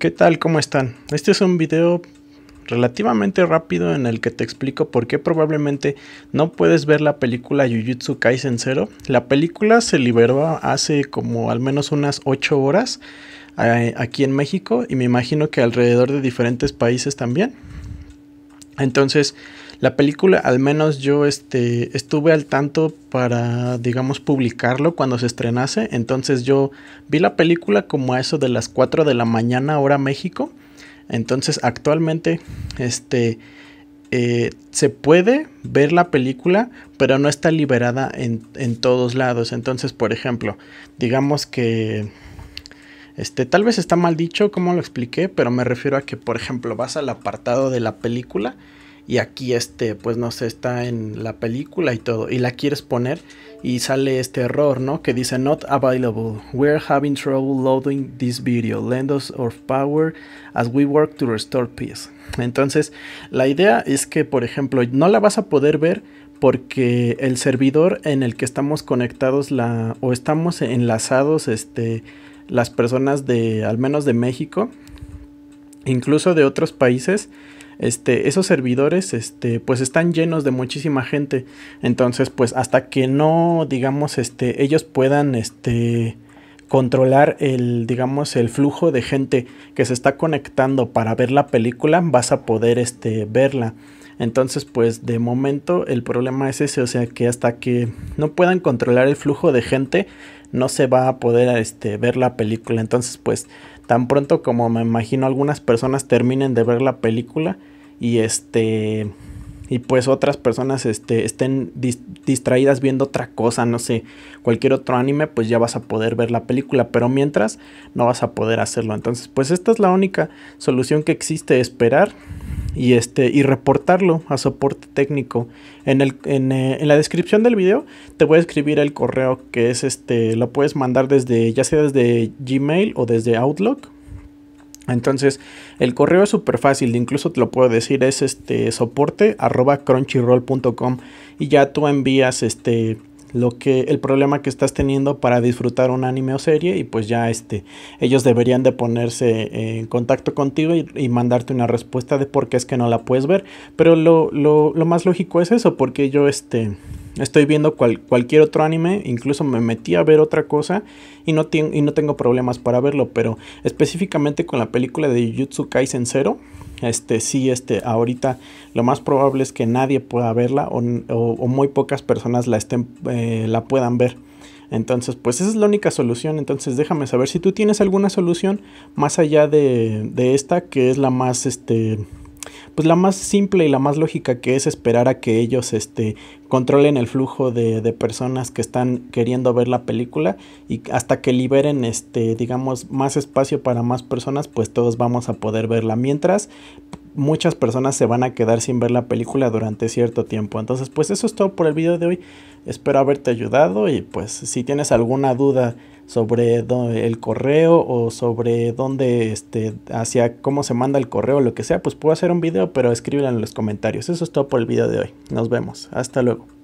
¿Qué tal? ¿Cómo están? Este es un video relativamente rápido en el que te explico por qué probablemente no puedes ver la película Jujutsu Kaisen 0. La película se liberó hace como al menos unas 8 horas aquí en México y me imagino que alrededor de diferentes países también. Entonces, la película, al menos yo este, estuve al tanto para, digamos, publicarlo cuando se estrenase. Entonces yo vi la película como a eso de las 4 de la mañana, hora México. Entonces actualmente, este... Eh, se puede ver la película, pero no está liberada en, en, todos lados. Entonces, por ejemplo, digamos que. Este, tal vez está mal dicho como lo expliqué, pero me refiero a que, por ejemplo, vas al apartado de la película y aquí este, pues no sé, está en la película y todo, y la quieres poner y sale este error, ¿no? Que dice not available. We're having trouble loading this video. Lend us our power as we work to restore peace. Entonces, la idea es que, por ejemplo, no la vas a poder ver porque el servidor en el que estamos conectados la, o estamos enlazados este, las personas de al menos de México, incluso de otros países, este, esos servidores, este, pues están llenos de muchísima gente. Entonces, pues hasta que no, digamos, este, ellos puedan, este, controlar el, digamos, el flujo de gente que se está conectando para ver la película, vas a poder, este, verla. Entonces, pues de momento el problema es ese, o sea que hasta que no puedan controlar el flujo de gente, no se va a poder este, ver la película. Entonces, pues tan pronto como me imagino algunas personas terminen de ver la película y este y pues otras personas este, estén distraídas viendo otra cosa, no sé, cualquier otro anime, pues ya vas a poder ver la película, pero mientras no vas a poder hacerlo. Entonces, pues esta es la única solución que existe, esperar y, este, y reportarlo a soporte técnico. En, eh, en, la descripción del video te voy a escribir el correo que es este, lo puedes mandar desde, ya sea desde Gmail o desde Outlook. Entonces, el correo es súper fácil, incluso te lo puedo decir, es este soporte arroba crunchyroll.com y ya tú envías este lo que el problema que estás teniendo para disfrutar un anime o serie y pues ya este ellos deberían de ponerse en contacto contigo y, mandarte una respuesta de por qué es que no la puedes ver pero lo, lo más lógico es eso porque yo este Estoy viendo cualquier otro anime, incluso me metí a ver otra cosa y no, y no tengo problemas para verlo, pero específicamente con la película de Jujutsu Kaisen Zero, este sí, este ahorita lo más probable es que nadie pueda verla o, muy pocas personas la, estén, eh, la puedan ver. Entonces, pues esa es la única solución. Entonces, déjame saber si tú tienes alguna solución más allá de, de esta, que es la más, este, pues la más simple y la más lógica que es esperar a que ellos este, controlen el flujo de, de, personas que están queriendo ver la película y hasta que liberen este digamos más espacio para más personas pues todos vamos a poder verla mientras muchas personas se van a quedar sin ver la película durante cierto tiempo. Entonces, pues eso es todo por el video de hoy. Espero haberte ayudado y pues si tienes alguna duda sobre el correo o sobre dónde, este, hacia cómo se manda el correo lo que sea, pues puedo hacer un video, pero escríbelo en los comentarios. Eso es todo por el video de hoy. Nos vemos. Hasta luego.